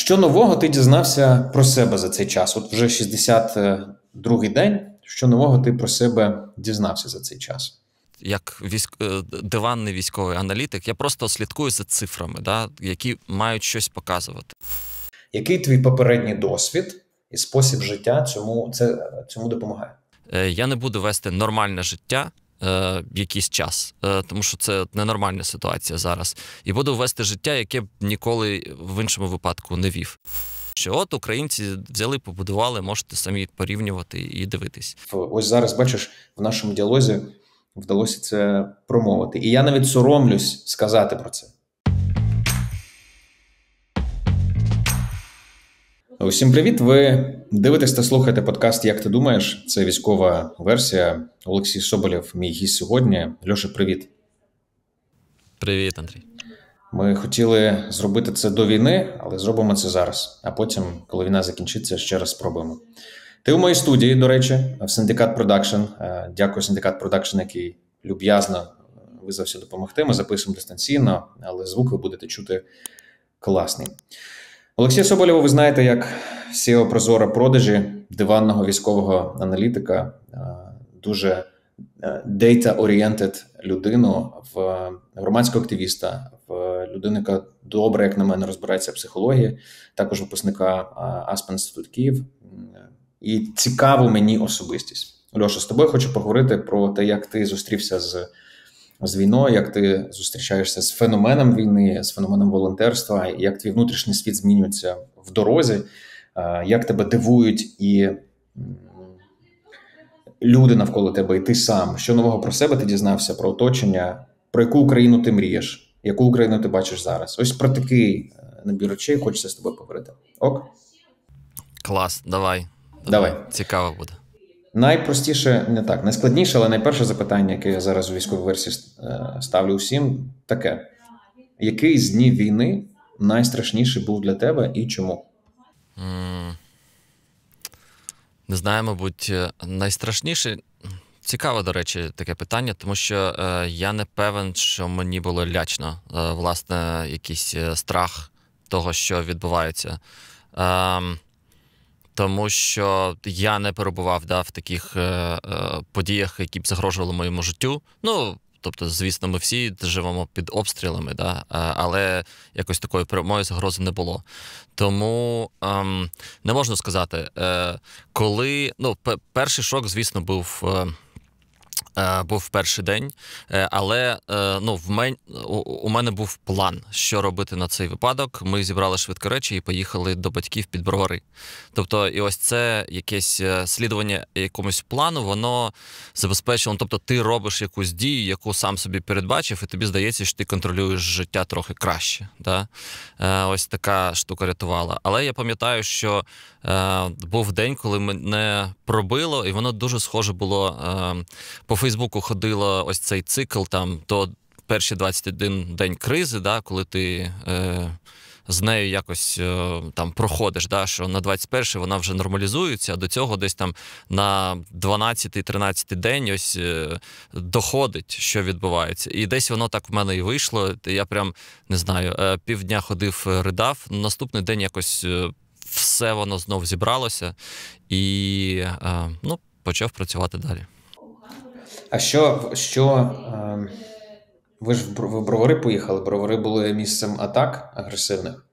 Що нового ти дізнався про себе за цей час? От вже 62-й е, день. Що нового ти про себе дізнався за цей час? Як військ... Е, диванний військовий аналітик, я просто слідкую за цифрами, да, які мають щось показувати. Який твій попередній досвід і спосіб життя цьому це цьому допомагає? Е, я не буду вести нормальне життя, е, якийсь час, е, тому що це ненормальна ситуація зараз, і буду вести життя, яке б ніколи в іншому випадку не вів. Що от українці взяли, побудували, можете самі порівнювати і дивитись. Ось зараз бачиш в нашому діалозі вдалося це промовити, і я навіть соромлюсь сказати про це. Усім привіт! Ви дивитесь та слухаєте подкаст Як ти думаєш? Це військова версія. Олексій Соболєв, мій гість сьогодні. Льоша, привіт. Привіт, Андрій. Ми хотіли зробити це до війни, але зробимо це зараз. А потім, коли війна закінчиться, ще раз спробуємо. Ти у моїй студії, до речі, в Синдикат Продакшн. Е, дякую, Синдикат Продакшн, який люб'язно е, визвався допомогти. Ми записуємо дистанційно, але звук ви будете чути класний. Олексія Соболєва, ви знаєте, як SEO Прозора продажі диванного військового аналітика, е, дуже е, data-oriented людину в громадського активіста, в людину, яка добре, як на мене, розбирається в психології, також випускника е, Aspen Institute Київ. І цікаву мені особистість. Льоша, з тобою хочу поговорити про те, як ти зустрівся з з війною, як ти зустрічаєшся з феноменом війни, з феноменом волонтерства, як твій внутрішній світ змінюється в дорозі, е, як тебе дивують і люди навколо тебе, і ти сам. Що нового про себе ти дізнався, про оточення, про яку Україну ти мрієш, яку Україну ти бачиш зараз? Ось про такий е, набір речей хочеться з тобою поговорити. Ок? Клас, давай. Давай. Цікаво буде. Найпростіше, не так, найскладніше, але найперше запитання, яке я зараз у військовій версії е, ставлю усім, таке: який з днів війни найстрашніший був для тебе і чому? Не знаю, мабуть, е, найстрашніше. Цікаво, до речі, таке питання, тому що е, я не певен, що мені було лячно, е, власне, якийсь е, страх того, що відбувається. Е, тому що я не перебував да, в таких е, е, подіях, які б загрожували моєму життю. Ну тобто, звісно, ми всі живемо під обстрілами, да, е, але якось такої прямої загрози не було. Тому е, не можна сказати, е, коли ну перший шок, звісно, був. Е, Е, був перший день, е, але е, ну в мен... у мене був план, що робити на цей випадок. Ми зібрали швидко речі і поїхали до батьків під бровари. Тобто, і ось це якесь слідування якомусь плану, воно забезпечило. Ну, тобто, ти робиш якусь дію, яку сам собі передбачив, і тобі здається, що ти контролюєш життя трохи краще. Да? Ось така штука рятувала. Але я пам'ятаю, що Е, був день, коли мене пробило, і воно дуже схоже було. Е, по Фейсбуку ходило ось цей цикл там то перші 21 день кризи, да, коли ти. Е, з нею якось там проходиш, да, що на 21 й вона вже нормалізується, а до цього десь там на 12-13 день ось доходить, що відбувається. І десь воно так в мене і вийшло. Я прям не знаю, півдня ходив, ридав. Наступний день якось все воно знов зібралося і е, ну, почав працювати далі. А що що е, ви ж в бровари поїхали? Бровари були місцем атак агресивних.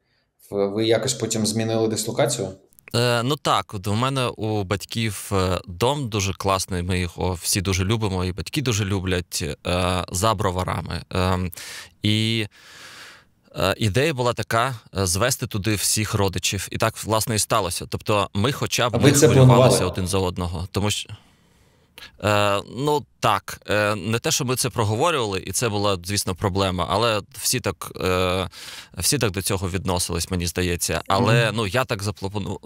Ви якось потім змінили дислокацію? Е, Ну так, от у мене у батьків е, дом дуже класний. Ми його всі дуже любимо, і батьки дуже люблять е, за броварами. Е, і Е, ідея була така е, звести туди всіх родичів, і так власне і сталося. Тобто, ми, хоча б не хвилювалися один за одного, тому що. Е, Ну так, е, не те, що ми це проговорювали, і це була звісно проблема. Але всі так е, всі так до цього відносились, мені здається. Але mm-hmm. ну я так запланував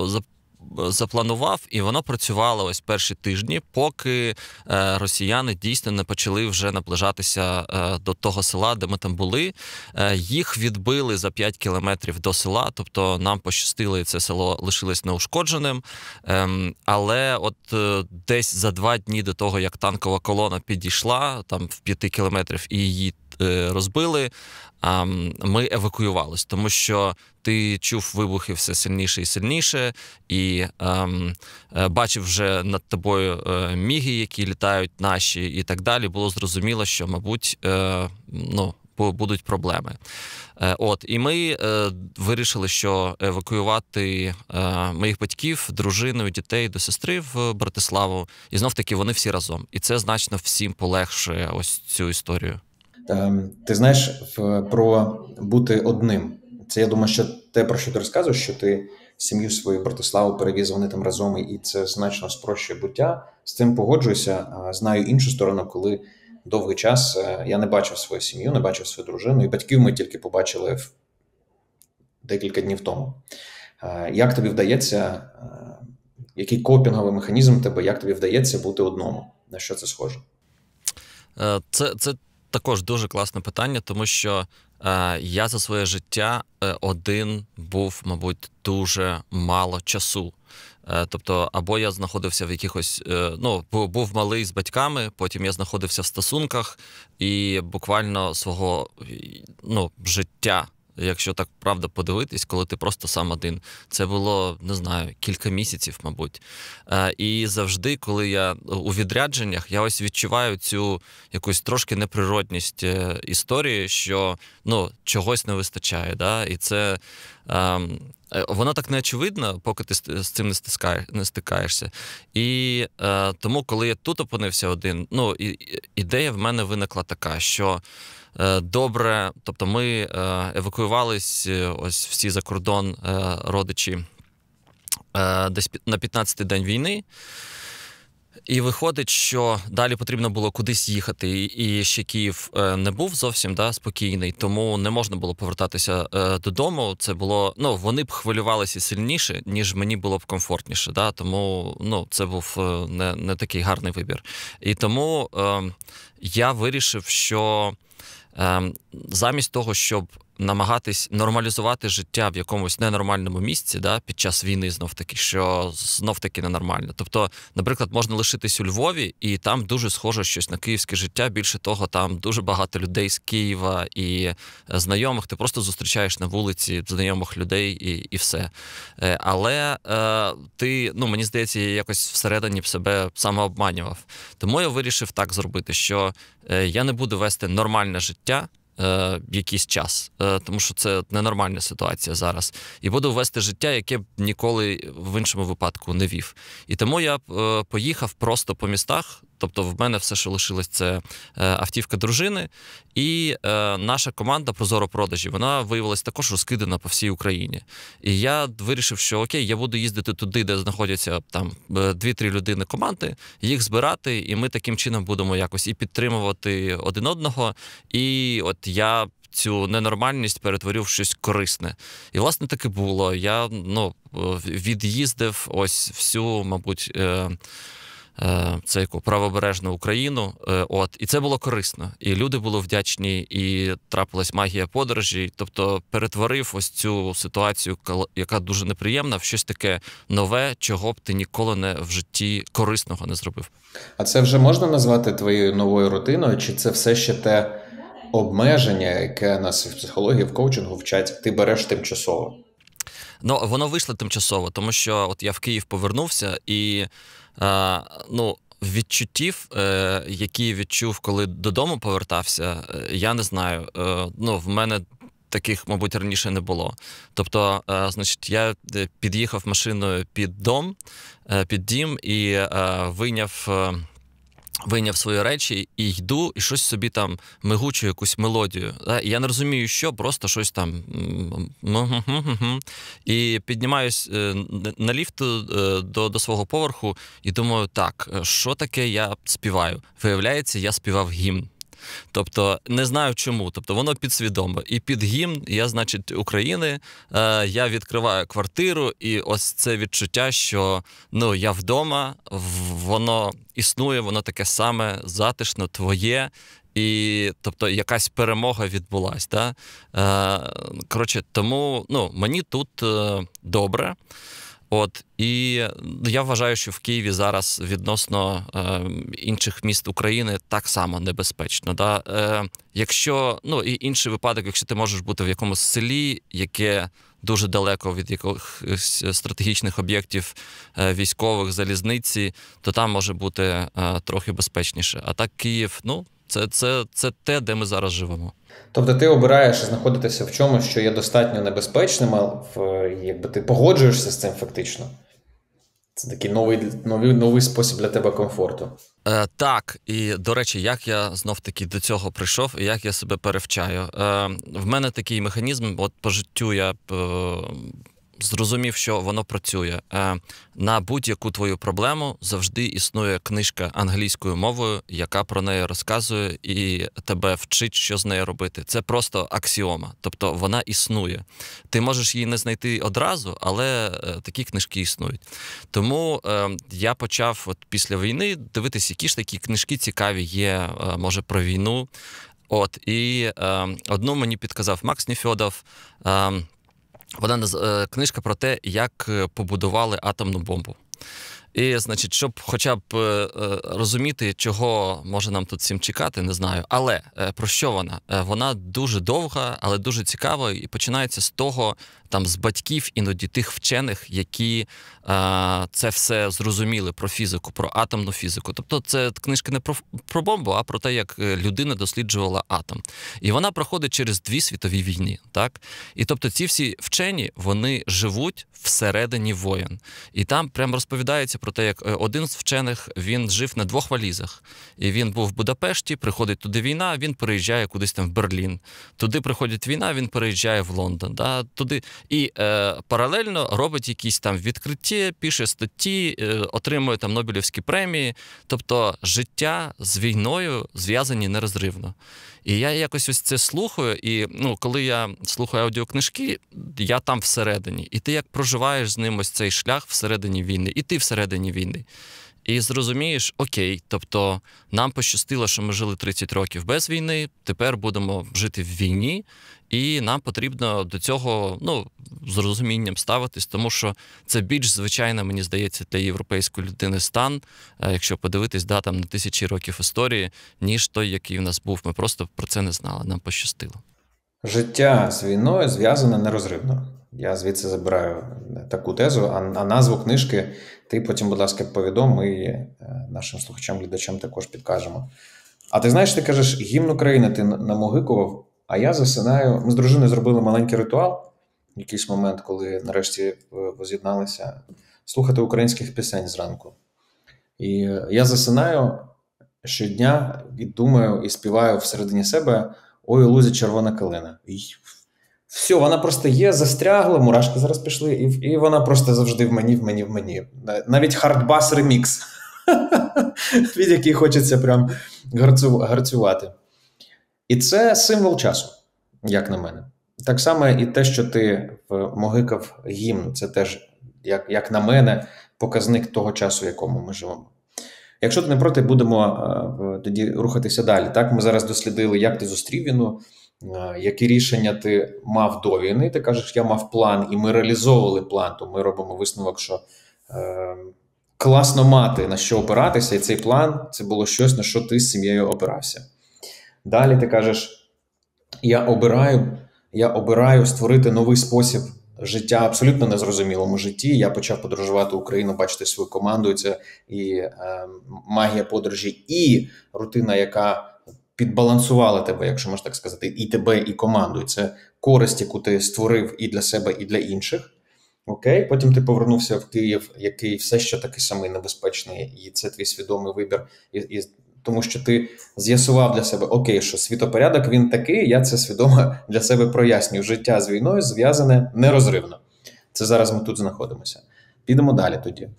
запланував, і воно працювало ось перші тижні, поки е, росіяни дійсно не почали вже наближатися е, до того села, де ми там були. Е, їх відбили за 5 кілометрів до села, тобто нам пощастило, і це село лишилось неушкодженим. Ем, але от десь за два дні до того, як танкова колона підійшла, там в 5 кілометрів і її Е, розбили, ми евакуювалися, тому що ти чув вибухи все сильніше і сильніше, і ем, бачив вже над тобою е, міги, які літають наші, і так далі. Було зрозуміло, що, мабуть, е, ну. Будуть проблеми. От, І ми е, вирішили, що евакуювати е, моїх батьків, дружину, дітей до сестри в Братиславу. І знов таки вони всі разом. І це значно всім полегшує ось цю історію. Ем, ти знаєш, про бути одним. Це я думаю, що те, про що ти розказуєш, що ти сім'ю свою Братиславу перевіз, вони там разом, і це значно спрощує буття. З цим погоджуюся. Знаю іншу сторону, коли довгий час е, я не бачив свою сім'ю, не бачив свою дружину, і батьків ми тільки побачили декілька днів тому. Як тобі вдається, е, який копінговий механізм тебе, як тобі вдається бути одному? На що це схоже? Е, це це також дуже класне питання, тому що е, я за своє життя е, один був, мабуть, дуже мало часу. Е, тобто, або я знаходився в якихось, е, ну був малий з батьками, потім я знаходився в стосунках, і буквально свого ну, життя Якщо так правда подивитись, коли ти просто сам один, це було не знаю кілька місяців, мабуть. Е, і завжди, коли я е, у відрядженнях, я ось відчуваю цю якусь трошки неприродність е, історії, що ну чогось не вистачає. Да? І це ем, воно так не очевидно, поки ти з цим не стискає, не стикаєшся. І тому, коли я тут опинився один, ну і ідея в мене виникла така, що. Е, добре. Тобто, ми е, евакуювались е, ось всі за кордон родичі десь на 15-й день війни. І виходить, що далі потрібно було кудись їхати, і ще Київ не був зовсім да, спокійний, тому не можна було повертатися додому. Це було ну вони б хвилювалися сильніше, ніж мені було б комфортніше. Да? Тому ну це був не не такий гарний вибір. І тому е, я вирішив, що Ем, замість того, щоб намагатись нормалізувати життя в якомусь ненормальному місці, да, під час війни, знов таки, що знов таки ненормально. Тобто, наприклад, можна лишитись у Львові, і там дуже схоже щось на київське життя. Більше того, там дуже багато людей з Києва і е, знайомих. Ти просто зустрічаєш на вулиці знайомих людей і і все. Е, але е, ти, ну мені здається, якось всередині себе самообманював. Тому я вирішив так зробити, що е, я не буду вести нормальне життя е, якийсь час, е, тому що це ненормальна ситуація зараз, і буду вести життя, яке б ніколи в іншому випадку не вів. І тому я е, поїхав просто по містах Тобто, в мене все, що лишилось, це е, автівка дружини, і е, наша команда Прозоро продажі вона виявилася також розкидана по всій Україні. І я вирішив, що окей, я буду їздити туди, де знаходяться там е, дві-три людини команди, їх збирати, і ми таким чином будемо якось і підтримувати один одного. І от я. Цю ненормальність перетворив в щось корисне, і власне таки було. Я ну від'їздив ось всю, мабуть. Е, це яку правобережну Україну. Е, от і це було корисно, і люди були вдячні, і трапилась магія подорожі. Тобто перетворив ось цю ситуацію, яка дуже неприємна, в щось таке нове, чого б ти ніколи не в житті корисного не зробив. А це вже можна назвати твоєю новою рутиною? Чи це все ще те обмеження, яке нас в психології в коучингу вчать? Ти береш тимчасово? Ну воно вийшло тимчасово, тому що от я в Київ повернувся і ну. Відчуттів, е, які відчув, коли додому повертався, е, я не знаю. Е, ну, в мене таких, мабуть, раніше не було. Тобто, значить, я під'їхав машиною під дом, під дім і вийняв. Вийняв свої речі і йду, і щось собі там мигучу якусь мелодію. І Я не розумію, що, просто щось там. І піднімаюсь е, на ліфт е, до до свого поверху і думаю, так, е, що таке я співаю? Виявляється, я співав гімн. Тобто не знаю чому. Тобто воно підсвідомо. І під гімн я, значить, України. Е, Я відкриваю квартиру, і ось це відчуття, що ну я вдома, воно існує, воно таке саме затишно, твоє. І тобто якась перемога відбулася. Да? Е, Коротше, тому ну, мені тут е, добре. От і я вважаю, що в Києві зараз відносно е, інших міст України так само небезпечно. Да? Е, Якщо ну і інший випадок, якщо ти можеш бути в якомусь селі, яке дуже далеко від якихось стратегічних об'єктів е, військових залізниці, то там може бути е, трохи безпечніше. А так Київ, ну це це, це те, де ми зараз живемо. Тобто ти обираєш знаходитися в чомусь, що є достатньо небезпечним, а якби ти погоджуєшся з цим фактично. Це такий новий новий, новий спосіб для тебе комфорту. Е, Так, і до речі, як я знов таки до цього прийшов і як я себе перевчаю. Е, В мене такий механізм, от по життю я е, зрозумів, що воно працює. Е, на будь-яку твою проблему завжди існує книжка англійською мовою, яка про неї розказує і тебе вчить, що з нею робити. Це просто аксіома, тобто вона існує. Ти можеш її не знайти одразу, але е, такі книжки існують. Тому е, я почав от після війни дивитися, які ж такі книжки цікаві є, може, про війну. От і е, одну мені підказав Макс Ніфьодов. Е, вона е, книжка про те, як е, побудували атомну бомбу. І, значить, щоб хоча б е, розуміти, чого може нам тут всім чекати, не знаю. Але про що вона? Вона дуже довга, але дуже цікава, і починається з того, там з батьків іноді тих вчених, які це все зрозуміли про фізику, про атомну фізику. Тобто, це книжка не про про бомбу, а про те, як е, людина досліджувала атом. І вона проходить через дві світові війни. Так? І тобто ці всі вчені вони живуть всередині воєн. І там прям розповідається про те, як е, один з вчених він жив на двох валізах. І він був в Будапешті, приходить туди війна, він переїжджає кудись там в Берлін. Туди приходить війна, він переїжджає в Лондон. Да? Туди І е, паралельно робить якісь там відкриття житті, пише статті, е, отримує там Нобелівські премії. Тобто життя з війною зв'язані нерозривно. І я якось ось це слухаю. І ну, коли я слухаю аудіокнижки, я там всередині. І ти як проживаєш з ним ось цей шлях всередині війни, і ти всередині війни. І зрозумієш, окей, тобто нам пощастило, що ми жили 30 років без війни. Тепер будемо жити в війні, і нам потрібно до цього ну з розумінням ставитись, тому що це більш звичайно, мені здається, для європейської людини стан, е, якщо подивитись да, там, на тисячі років історії, ніж той, який в нас був. Ми просто про це не знали. Нам пощастило. Життя з війною зв'язане нерозривно. Я звідси забираю е, таку тезу, а, назву книжки ти потім, будь ласка, повідом, ми е, нашим слухачам-глядачам також підкажемо. А ти знаєш, ти кажеш, гімн України ти намогикував, а я засинаю. Ми з дружиною зробили маленький ритуал, в якийсь момент, коли нарешті е, воз'єдналися, слухати українських пісень зранку. І я засинаю щодня і думаю, і співаю всередині себе ой, у лузі червона калина. все, вона просто є, застрягла, мурашки зараз пішли, і і вона просто завжди в мені, в мені, в мені. Навіть хардбас ремікс, від який хочеться прям гарцювати. І це символ часу, як на мене. Так само і те, що ти могикав гімн, це теж, як, як на мене, показник того часу, в якому ми живемо. Якщо ти не проти, будемо е, тоді рухатися далі. Так, ми зараз дослідили, як ти зустрів війну, е, які рішення ти мав до війни. Ти кажеш, я мав план, і ми реалізовували план, то ми робимо висновок, що е, класно мати на що опиратися, і цей план це було щось, на що ти з сім'єю опирався. Далі ти кажеш: я обираю, я обираю створити новий спосіб життя абсолютно незрозумілому житті. Я почав подорожувати Україну, бачити свою команду. і Це і е, магія подорожі, і рутина, яка підбалансувала тебе, якщо можна так сказати, і тебе, і команду. Це користь, яку ти створив і для себе, і для інших. Окей, потім ти повернувся в Київ, який все ще такий самий небезпечний, і це твій свідомий вибір. І, і тому що ти з'ясував для себе окей, що світопорядок він такий, я це свідомо для себе прояснюю. Життя з війною зв'язане нерозривно. Це зараз ми тут знаходимося. Підемо далі тоді.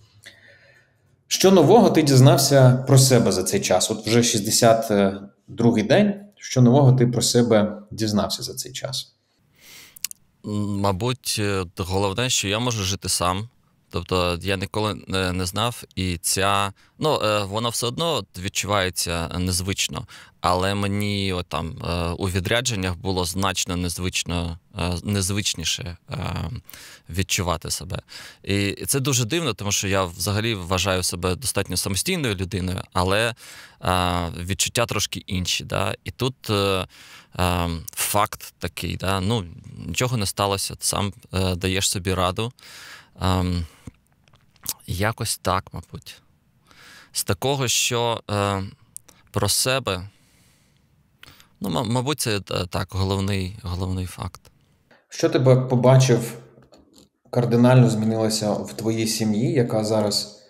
Що нового ти дізнався про себе за цей час? От вже 62-й день. Що нового ти про себе дізнався за цей час? Мабуть, е, головне, що я можу жити сам. Тобто я ніколи не знав, і ця ну е, вона все одно відчувається незвично, але мені от там е, у відрядженнях було значно незвично е, незвичніше відчувати себе. І це дуже дивно, тому що я взагалі вважаю себе достатньо самостійною людиною, але відчуття трошки інші. Да? І тут факт такий, да? ну нічого не сталося, сам даєш собі раду. Ем, Якось так, мабуть. З такого, що е, про себе, ну, мабуть, це е, так головний, головний факт. Що ти би побачив, кардинально змінилося в твоїй сім'ї, яка зараз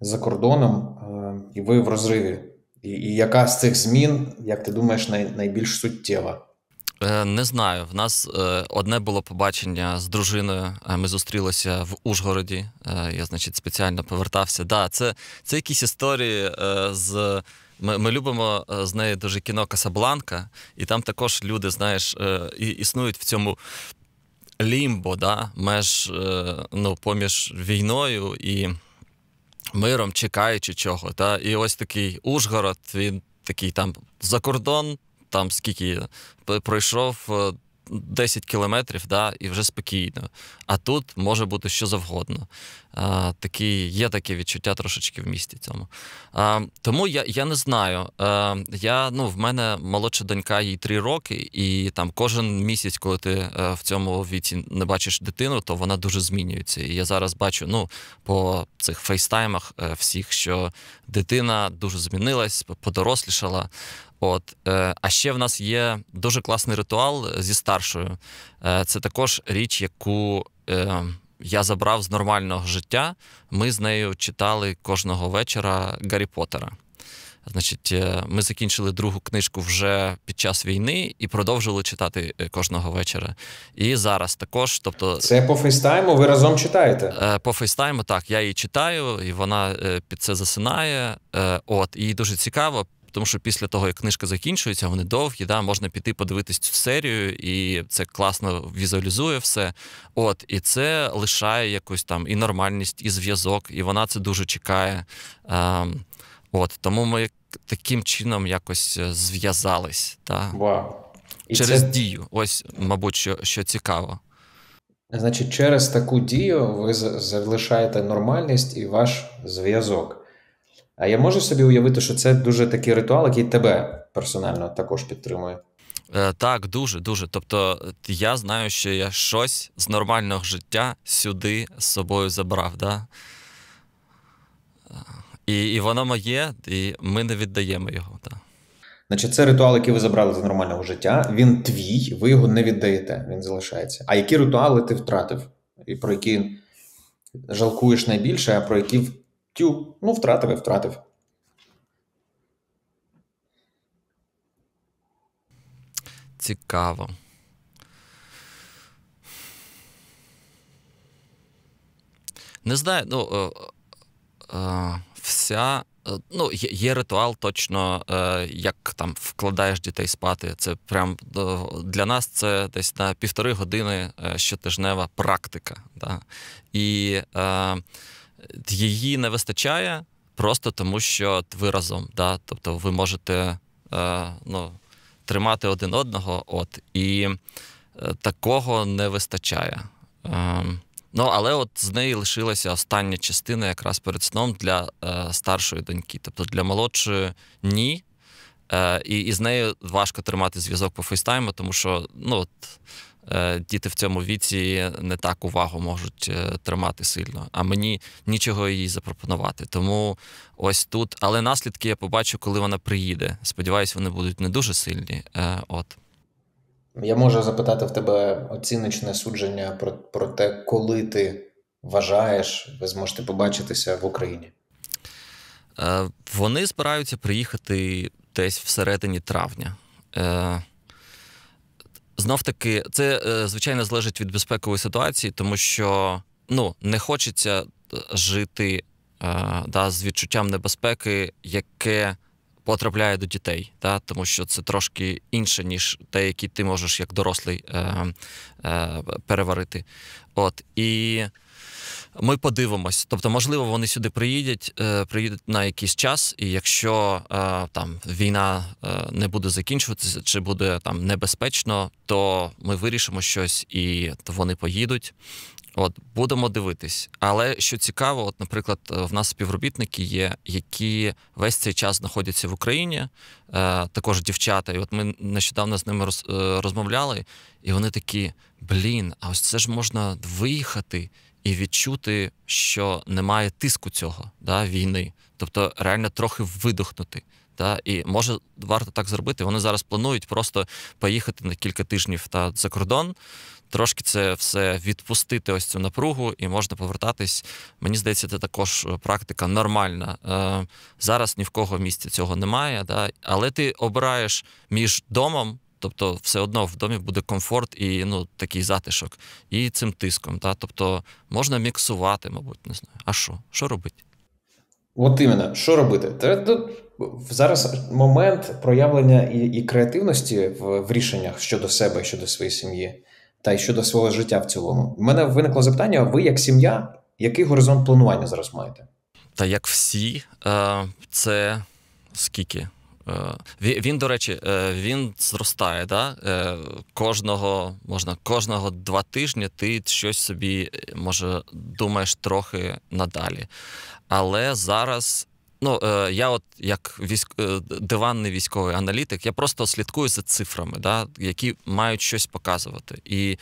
за кордоном, е, і ви в розриві? І, і яка з цих змін, як ти думаєш, най, найбільш суттєва? Е, не знаю. В нас е, одне було побачення з дружиною. Е, ми зустрілися в Ужгороді. Я, значить, спеціально повертався. Да, це це якісь історії з. Ми ми любимо з неї дуже кіно Касабланка, і там також люди, знаєш, і існують в цьому лімбо, да, меж ну, поміж війною і миром, чекаючи чого. Да? І ось такий Ужгород, він такий там за кордон там скільки пройшов 10 е, кілометрів, да, і вже спокійно. А тут може бути що завгодно. А, такі, Є таке відчуття трошечки в місті цьому. А, Тому я я не знаю. А, е, я, ну, В мене молодша донька, їй 3 роки, і там кожен місяць, коли ти е, в цьому віці не бачиш дитину, то вона дуже змінюється. І я зараз бачу ну, по цих фейстаймах всіх, що дитина дуже змінилась, подорослішала. От, е, А ще в нас є дуже класний ритуал е, зі старшою. Е, це також річ, яку я забрав з нормального життя. Ми з нею читали кожного вечора Гаррі Поттера. Значить, ми закінчили другу книжку вже під час війни і продовжили читати кожного вечора. І зараз також. Тобто, це по фейстайму. Ви разом читаєте? По фейстайму, так я її читаю, і вона під це засинає. От і дуже цікаво тому що після того, як книжка закінчується, вони довгі, да, можна піти подивитись цю серію, і це класно візуалізує все. От, І це лишає якусь там і нормальність, і зв'язок, і вона це дуже чекає. Е, от, Тому ми таким чином якось е, зв'язались. Та. Wow. Через це... дію, ось, мабуть, що, що цікаво. Значить, через таку дію ви залишаєте нормальність і ваш зв'язок. А я можу собі уявити, що це дуже такий ритуал, який тебе персонально також підтримує. Е, так, дуже дуже. Тобто, е, я знаю, що я щось з нормального життя сюди з собою забрав. Да? Е, і і воно моє, і ми не віддаємо його. Да. Значить, це ритуал, який ви забрали з нормального життя. Він твій, ви його не віддаєте, він залишається. А які ритуали ти втратив, і про які жалкуєш найбільше, а про які Тю, ну, втратив і втратив. Цікаво. Не знаю, ну. Е, е, вся. Е, ну, є ритуал, точно, як там вкладаєш дітей спати. Це прям для нас це десь на півтори години щотижнева практика. Да? І Е, її не вистачає просто тому, що ви разом. Да? Тобто ви можете е, ну, тримати один одного, от, і е, такого не вистачає. Е, Ну, але от з неї лишилася остання частина якраз перед сном для е, старшої доньки. Тобто для молодшої ні. Е, І і з нею важко тримати зв'язок по фейстайму, тому що ну, от, Е, діти в цьому віці не так увагу можуть е, тримати сильно, а мені нічого їй запропонувати. Тому ось тут. Але наслідки я побачу, коли вона приїде. Сподіваюсь, вони будуть не дуже сильні. Е, от. Я можу запитати в тебе оціночне судження про, про те, коли ти вважаєш, ви зможете побачитися в Україні. Вони збираються приїхати десь всередині травня. Знов таки, це е, звичайно залежить від безпекової ситуації, тому що ну не хочеться е, жити е, да, з відчуттям небезпеки, яке потрапляє до дітей, да, тому що це трошки інше, ніж те, які ти можеш як дорослий переварити. От і. Ми подивимось, тобто, можливо, вони сюди приїдуть, е, приїдуть на якийсь час, і якщо е, там війна е, не буде закінчуватися, чи буде там небезпечно, то ми вирішимо щось і вони поїдуть. От будемо дивитись. Але що цікаво, от, наприклад, в нас співробітники є, які весь цей час знаходяться в Україні, також дівчата. І от ми нещодавно з ними розмовляли, і вони такі: блін, а ось це ж можна виїхати і відчути, що немає тиску цього да, війни, тобто реально трохи видохнути. Та і може варто так зробити. Вони зараз планують просто поїхати на кілька тижнів та за кордон, трошки це все відпустити, ось цю напругу, і можна повертатись. Мені здається, це також е, практика нормальна. Е, Зараз ні в кого місця цього немає, та, але ти обираєш між домом Тобто, все одно в домі буде комфорт і ну, такий затишок, і цим тиском. Та? Тобто можна міксувати, мабуть, не знаю. А що? Що робити? От іменно, що робити? Ну, зараз момент проявлення і і креативності в, в рішеннях щодо себе, щодо своєї сім'ї та й щодо свого життя в цілому. У мене виникло запитання: ви як сім'я, який горизонт планування зараз маєте? Та як всі, е, це скільки? Е, він, до речі, е, він зростає. Да? Е, кожного можна, кожного два тижні ти щось собі може думаєш трохи надалі. Але зараз. Ну, я, от як військ... диванний військовий аналітик, я просто слідкую за цифрами, да, які мають щось показувати. І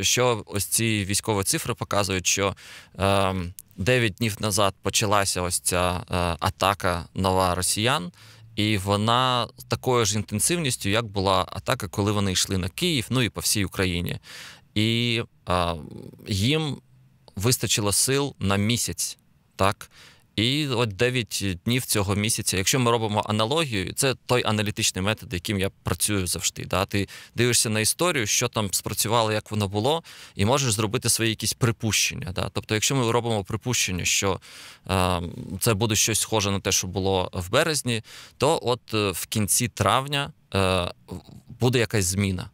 що ось ці військові цифри показують, що е, ем, 9 днів назад почалася ось ця атака нова росіян. І вона такою ж інтенсивністю, як була атака, коли вони йшли на Київ, ну і по всій Україні. І а, їм вистачило сил на місяць, так і от 9 днів цього місяця, якщо ми робимо аналогію, це той аналітичний метод, яким я працюю завжди. Да? Ти дивишся на історію, що там спрацювало, як воно було, і можеш зробити свої якісь припущення. Да? Тобто, якщо ми робимо припущення, що е, це буде щось схоже на те, що було в березні, то от е, в кінці травня е, буде якась зміна.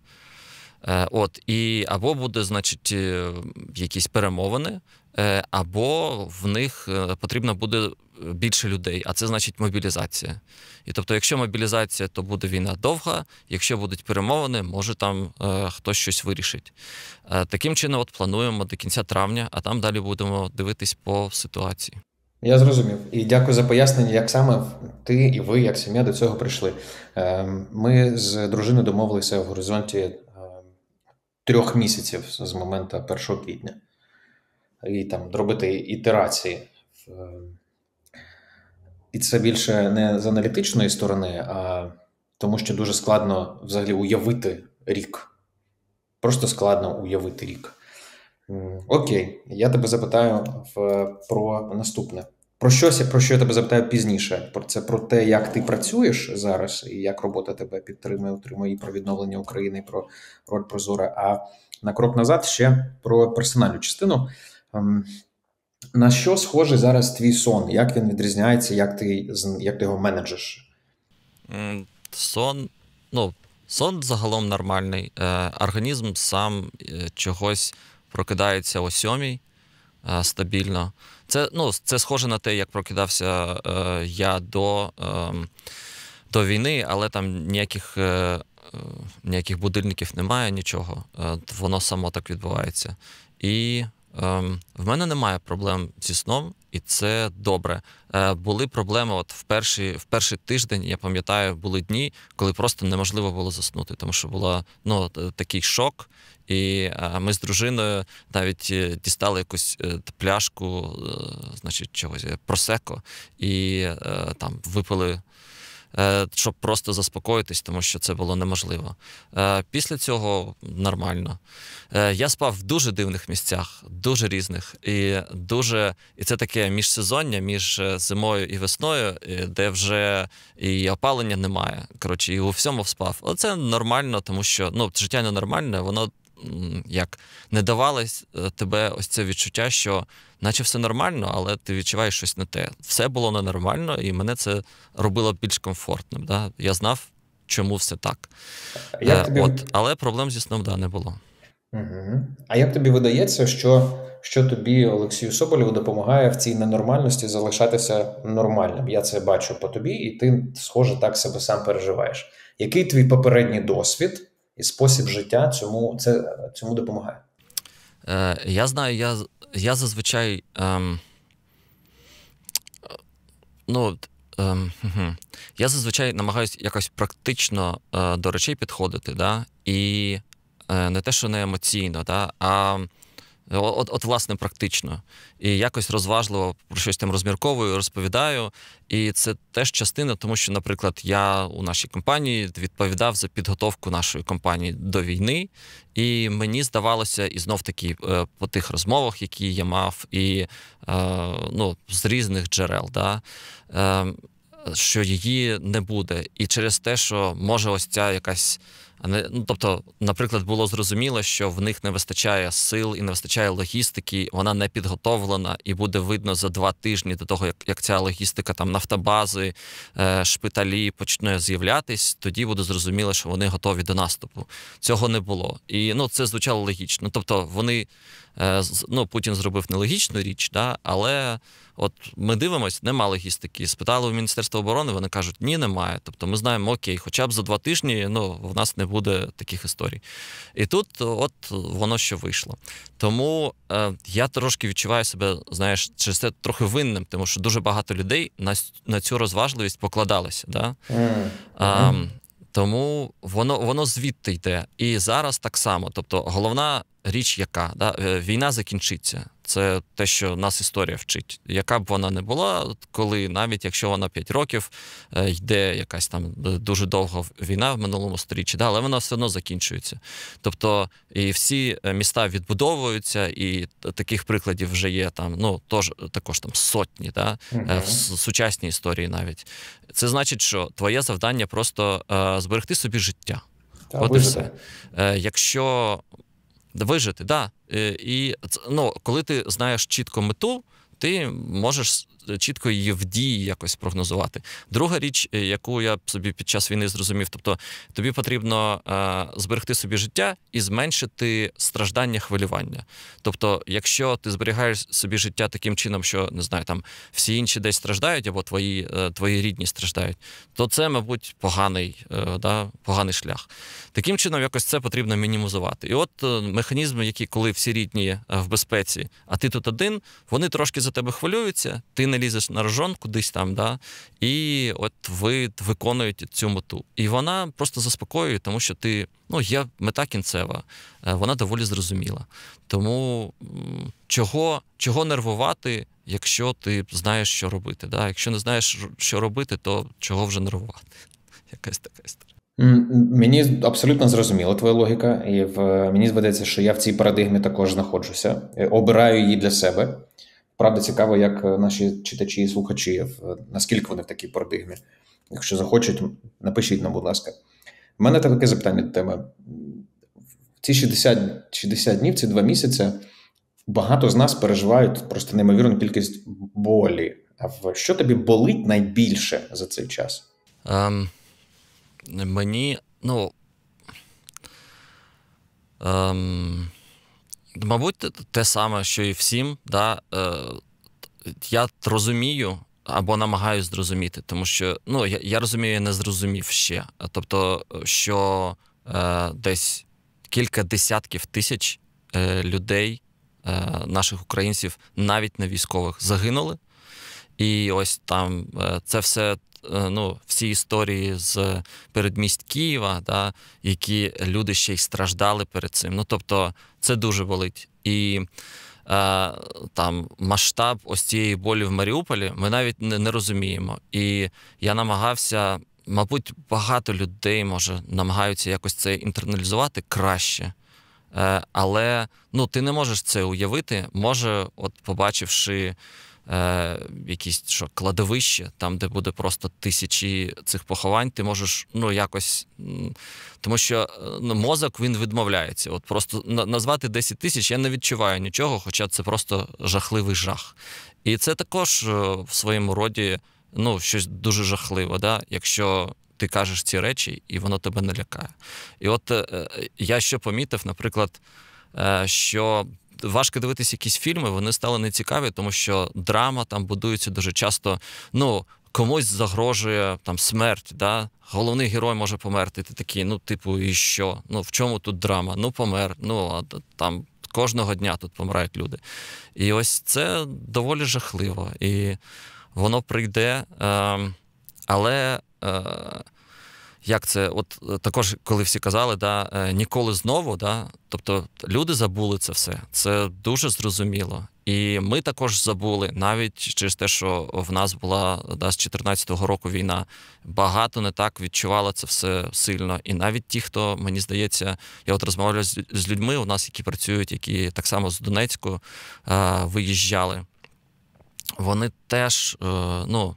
Е, от, і Або буде, значить, е, якісь перемовини, е, або в них потрібно буде більше людей, а це значить мобілізація. І тобто, якщо мобілізація, то буде війна довга, якщо будуть перемовини, може там хтось щось вирішить. Таким чином, от плануємо до кінця травня, а там далі будемо дивитись по ситуації. Я зрозумів і дякую за пояснення, як саме ти і ви, як сім'я, до цього прийшли. Ем, ми з дружиною домовилися в горизонті трьох місяців з моменту 1 квітня, і там робити ітерації. Е, і це більше не з аналітичної сторони, а тому що дуже складно взагалі уявити рік. Просто складно уявити рік. Окей, я тебе запитаю в, про наступне. Про щось, про що я тебе запитаю пізніше. Про це про те, як ти працюєш зараз, і як робота тебе підтримує, отримує і про відновлення України, і про роль Прозоре. А на крок назад ще про персональну частину. Ем, на що схожий зараз твій сон? Як він відрізняється, як ти як ти його менеджеш? Сон, ну, сон загалом нормальний. Е, організм сам е, чогось прокидається о сьомій е, стабільно. Це ну, це схоже на те, як прокидався е, я до е, до війни, але там ніяких е, ніяких будильників немає, нічого. Е, воно само так відбувається. І ем, в мене немає проблем зі сном і це добре. Е, були проблеми. От в перший, в перший тиждень, я пам'ятаю, були дні, коли просто неможливо було заснути, тому що було ну е, такий шок. І е, ми з дружиною навіть дістали якусь пляшку, значить, чогось просеко, і там випили. Е, щоб просто заспокоїтись, тому що це було неможливо. Е, після цього нормально. Е, я спав в дуже дивних місцях, дуже різних, і дуже і це таке міжсезоння, між зимою і весною, де вже і опалення немає. Коротше, і у всьому спав. Оце нормально, тому що ну життя ненормальне, воно як не давалось тебе ось це відчуття, що наче все нормально, але ти відчуваєш щось не те. Все було ненормально, і мене це робило більш комфортним. Да? Я знав, чому все так. Е, тобі... от, Але проблем зі сном да, не було. Угу. А як тобі видається, що що тобі, Олексію Соболєву, допомагає в цій ненормальності залишатися нормальним? Я це бачу по тобі, і ти, схоже, так себе сам переживаєш. Який твій попередній досвід і спосіб життя цьому це, цьому допомагає? Е, я знаю, я я зазвичай. Ем, ну, ем, Я зазвичай намагаюся якось практично е, до речей підходити. да, І е, не те, що не емоційно, да, а От, от, власне, практично. І якось розважливо про щось там розмірковую, розповідаю. І це теж частина, тому що, наприклад, я у нашій компанії відповідав за підготовку нашої компанії до війни, і мені здавалося, і знов таки е, по тих розмовах, які я мав, і е, ну, з різних джерел, да, ем, що її не буде. І через те, що може ось ця якась ну, тобто, наприклад, було зрозуміло, що в них не вистачає сил і не вистачає логістики, вона не підготовлена, і буде видно за два тижні до того, як як ця логістика, там нафтобази, е, шпиталі почне з'являтись, тоді буде зрозуміло, що вони готові до наступу. Цього не було. І ну, це звучало логічно. Тобто, вони Е, ну, Путін зробив нелогічну річ, да, але от ми дивимося, нема логістики. Спитали у Міністерства оборони, вони кажуть, ні, немає. Тобто ми знаємо, окей, хоча б за два тижні ну, в нас не буде таких історій. І тут от воно що вийшло. Тому е, я трошки відчуваю себе, знаєш, через це трохи винним, тому що дуже багато людей на на цю розважливість покладалися. Да? Mm. А, тому воно воно звідти йде. І зараз так само. Тобто, головна річ, яка да, е, війна закінчиться. Це те, що нас історія вчить. Яка б вона не була, коли навіть якщо вона 5 років е, йде якась там е, дуже довга війна в минулому сторіччі, да, але вона все одно закінчується. Тобто і всі міста відбудовуються, і таких прикладів вже є там, ну тож також там сотні, да, в сучасній історії навіть. Це значить, що твоє завдання просто зберегти собі життя. Та, От і все. Якщо Вижити, да. Е, і ну, коли ти знаєш чітко мету, ти можеш чітко її в дії якось прогнозувати. Друга річ, е, яку я собі під час війни зрозумів, тобто тобі потрібно е, зберегти собі життя і зменшити страждання хвилювання. Тобто, якщо ти зберігаєш собі життя таким чином, що не знаю, там всі інші десь страждають, або твої е, твої рідні страждають, то це, мабуть, поганий е, да, поганий шлях. Таким чином, якось це потрібно мінімізувати. І от е, механізми, які коли всі рідні е, в безпеці, а ти тут один, вони трошки за тебе хвилюються, ти не лізеш на рожон кудись там, да, і от ви виконуєте цю мету. І вона просто заспокоює, тому що ти ну, є мета кінцева, е, вона доволі зрозуміла. Тому чого чого нервувати, якщо ти знаєш, що робити? Да? Якщо не знаєш, що робити, то чого вже нервувати? Якась така історія. Мені абсолютно зрозуміла твоя логіка, і в мені здається, що я в цій парадигмі також знаходжуся, е, обираю її для себе. Правда, цікаво, як е, наші читачі і слухачі, е, наскільки вони в такій парадигмі. Якщо захочуть, напишіть нам, будь ласка. У мене таке запитання до теми. Ці 60 60 днів, ці два місяці, багато з нас переживають просто неймовірну кількість болі. А що тобі болить найбільше за цей час? Um, мені, ну. Um... Мабуть, те саме, що і всім, да, е, я розумію або намагаюсь зрозуміти, тому що ну, я я розумію, я не зрозумів ще. Тобто, що е, десь кілька десятків тисяч е, людей, е, наших українців, навіть не військових, загинули. І ось там е, це все Е, ну, всі історії з е, передмість Києва, да, які люди ще й страждали перед цим. Ну тобто, це дуже болить. І е, там масштаб ось цієї болі в Маріуполі ми навіть не, не розуміємо. І я намагався, мабуть, багато людей може намагаються якось це інтерналізувати краще. Е, але ну, ти не можеш це уявити, може, от побачивши е, якісь що, кладовище, там, де буде просто тисячі цих поховань, ти можеш ну, якось. Тому що е, ну, мозок він відмовляється. От Просто назвати 10 тисяч я не відчуваю нічого, хоча це просто жахливий жах. І це також е, в своєму роді ну, щось дуже жахливе. Да? Якщо ти кажеш ці речі, і воно тебе не лякає. І от е, е я ще помітив, наприклад, е, що важко дивитися якісь фільми, вони стали нецікаві, тому що драма там будується дуже часто. Ну комусь загрожує там смерть. да? Головний герой може померти. Ти такий, ну типу, і що? Ну в чому тут драма? Ну помер. Ну а там кожного дня тут помирають люди. І ось це доволі жахливо. І воно прийде. Е, але. Е, як це, от е, також коли всі казали, да, е, ніколи знову, да, тобто люди забули це все. Це дуже зрозуміло. І ми також забули, навіть через те, що в нас була да, з 14-го року війна, багато не так відчувало це все сильно. І навіть ті, хто мені здається, я от розмовляю з, з людьми у нас, які працюють, які так само з Донецьку е, виїжджали, вони теж е, ну.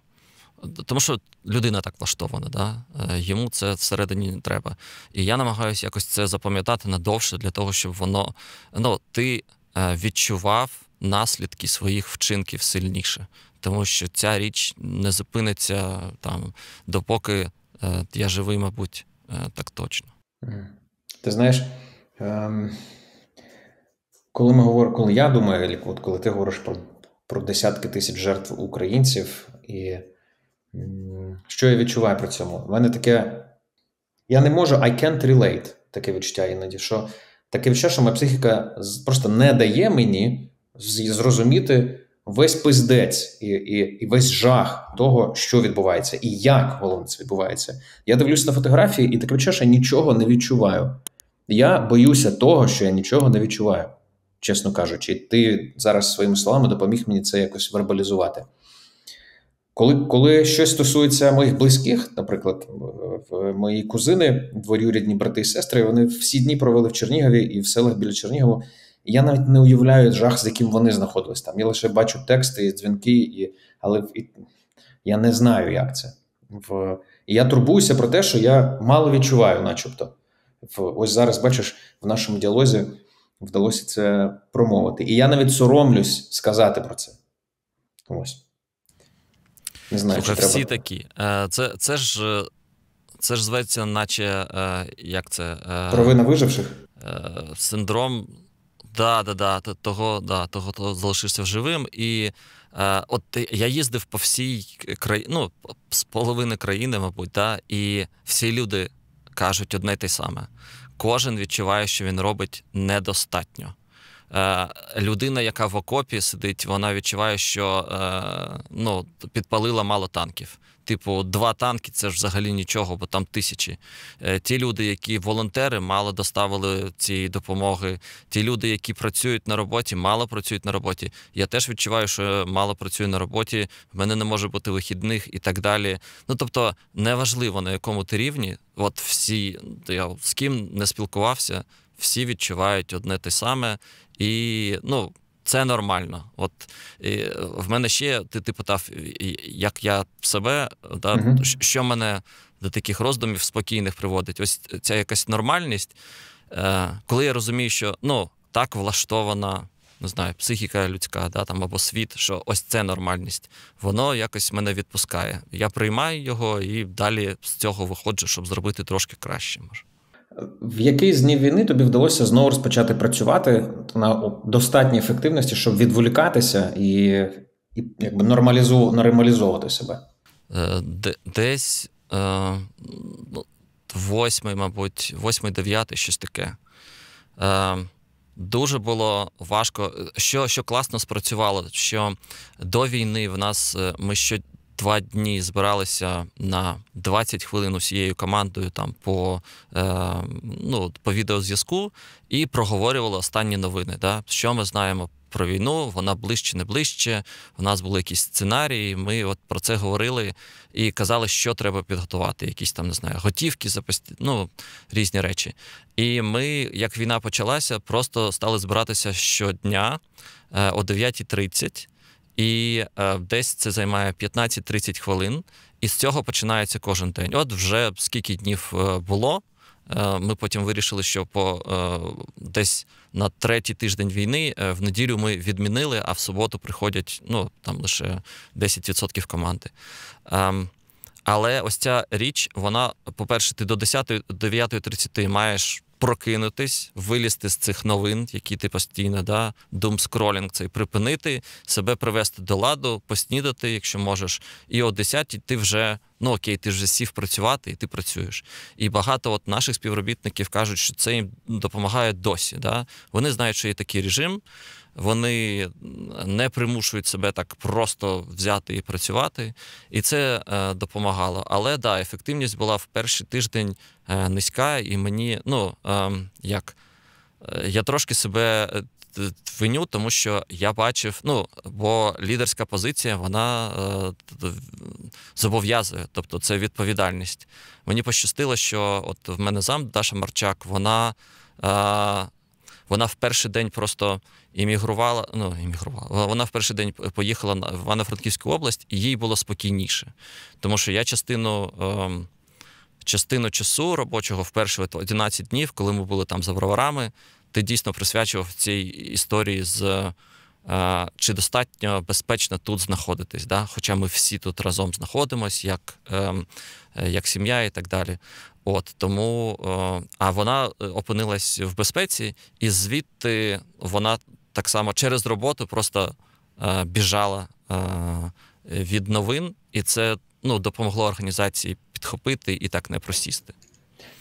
Тому що людина так влаштована, да? Е, йому це всередині не треба. І я намагаюся якось це запам'ятати надовше для того, щоб воно ну, ти е, відчував наслідки своїх вчинків сильніше. Тому що ця річ не зупиниться там допоки е, я живий, мабуть, так точно. Ти знаєш, ем, коли ми говоримо, коли я думаю, от коли ти говориш про про десятки тисяч жертв українців і. Що я відчуваю при цьому? У мене таке. Я не можу, I can't relate таке відчуття іноді. що Таке відчуття, що моя психіка просто не дає мені зрозуміти весь пиздець і і, і весь жах того, що відбувається, і як головне це відбувається. Я дивлюся на фотографії, і таке відчуття, що я нічого не відчуваю. Я боюся того, що я нічого не відчуваю, чесно кажучи. Ти зараз своїми словами допоміг мені це якось вербалізувати. Коли коли щось стосується моїх близьких, наприклад, е, мої кузини, двоюрідні брати і сестри, вони всі дні провели в Чернігові і в селах біля Чернігова. Я навіть не уявляю жах, з яким вони знаходились там. Я лише бачу тексти, і дзвінки, і але і, я не знаю, як це. В... І я турбуюся про те, що я мало відчуваю, начебто. В... Ось зараз бачиш, в нашому діалозі вдалося це промовити. І я навіть соромлюсь сказати про це. Ось. Не знаю, Слухай, чи всі треба. такі. Е, це це ж е, це ж зветься, наче е, як це? Провина виживших? Синдром. Да, да, да, того, да, того, того залишишся живим. І е, от я їздив по всій країні, ну, з половини країни, мабуть, да, і всі люди кажуть одне й те саме. Кожен відчуває, що він робить недостатньо. Е, людина, яка в окопі сидить, вона відчуває, що е, ну, підпалила мало танків. Типу, два танки це ж взагалі нічого, бо там тисячі. Е, ті люди, які волонтери, мало доставили цієї допомоги. Ті люди, які працюють на роботі, мало працюють на роботі. Я теж відчуваю, що мало працюю на роботі, в мене не може бути вихідних і так далі. Ну тобто, неважливо на якому ти рівні, от всі я з ким не спілкувався, всі відчувають одне те саме, і ну, це нормально. От і В мене ще ти ти питав, як я себе, да, uh-huh. що мене до таких роздумів спокійних приводить. Ось ця якась нормальність, е, коли я розумію, що ну, так влаштована. Не знаю, психіка людська, да, там або світ, що ось це нормальність. Воно якось мене відпускає. Я приймаю його і далі з цього виходжу, щоб зробити трошки краще. Може. В який з днів війни тобі вдалося знову розпочати працювати на достатній ефективності, щоб відволікатися і і якби нормалізу, нормалізовувати себе? Е, десь е, ну, восьмий, мабуть, восьмий, дев'ятий, щось таке. Е, дуже було важко, що що класно спрацювало. Що до війни в нас ми що, два дні збиралися на 20 хвилин усією командою там по е, ну, по відеозв'язку і проговорювали останні новини. Да? Що ми знаємо про війну? Вона ближче, не ближче. У нас були якісь сценарії. Ми от про це говорили і казали, що треба підготувати. Якісь там не знаю, готівки запасти, ну, різні речі. І ми, як війна почалася, просто стали збиратися щодня е, о 9.30. І е, десь це займає 15-30 хвилин, і з цього починається кожен день. От вже скільки днів е, було. Е, ми потім вирішили, що по десь на третій тиждень війни в неділю ми відмінили, а в суботу приходять ну там лише 10% команди. Ем, але ось ця річ, вона, по-перше, ти до 10-9.30 маєш прокинутись, вилізти з цих новин, які ти постійно да, скролінг цей припинити, себе привести до ладу, поснідати, якщо можеш. І о 10 ти вже ну окей, ти вже сів працювати, і ти працюєш. І багато от наших співробітників кажуть, що це їм допомагає досі. Да? Вони знають, що є такий режим вони не примушують себе так просто взяти і працювати, і це е, допомагало. Але да, ефективність була в перший тиждень е, низька, і мені ну ем, е, як я трошки себе е, виню, тому що я бачив, ну бо лідерська позиція вона е, зобов'язує, тобто це відповідальність. Мені пощастило, що от в мене зам Даша Марчак, вона. Е, вона в перший день просто іммігрувала. Ну, іммігрувала. Вона в перший день поїхала на Івано-Франківську область, і їй було спокійніше. Тому що я частину ем, частину часу робочого в перші 11 днів, коли ми були там за броварами, ти дійсно присвячував цій історії з чи достатньо безпечно тут знаходитись, да? хоча ми всі тут разом знаходимось, як ем, як сім'я і так далі. От тому, А вона е, опинилась в безпеці, і звідти вона так само через роботу просто е, біжала е, від новин, і це ну, допомогло організації підхопити і так не просісти.